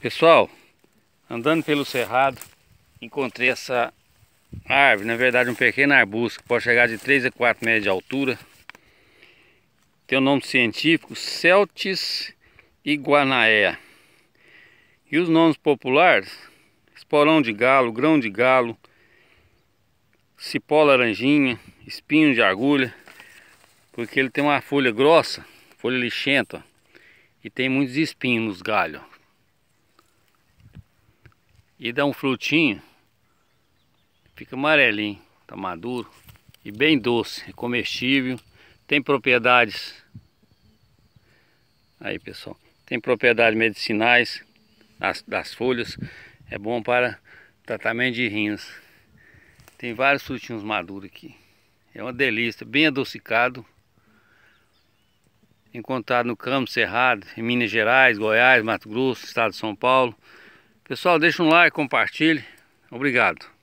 Pessoal, andando pelo cerrado, encontrei essa árvore, na verdade um pequeno arbusto, que pode chegar de 3 a 4 metros de altura. Tem o um nome científico Celtis iguanaea. E os nomes populares, esporão de galo, grão de galo, cipó laranjinha, espinho de agulha, porque ele tem uma folha grossa, folha lixenta, e tem muitos espinhos nos galhos, e dá um frutinho, fica amarelinho, tá maduro e bem doce, é comestível, tem propriedades aí pessoal, tem propriedades medicinais das, das folhas, é bom para tratamento de rins. Tem vários frutinhos maduros aqui. É uma delícia, bem adocicado. Encontrado no Campo Cerrado, em Minas Gerais, Goiás, Mato Grosso, Estado de São Paulo. Pessoal, deixa um like, compartilhe. Obrigado.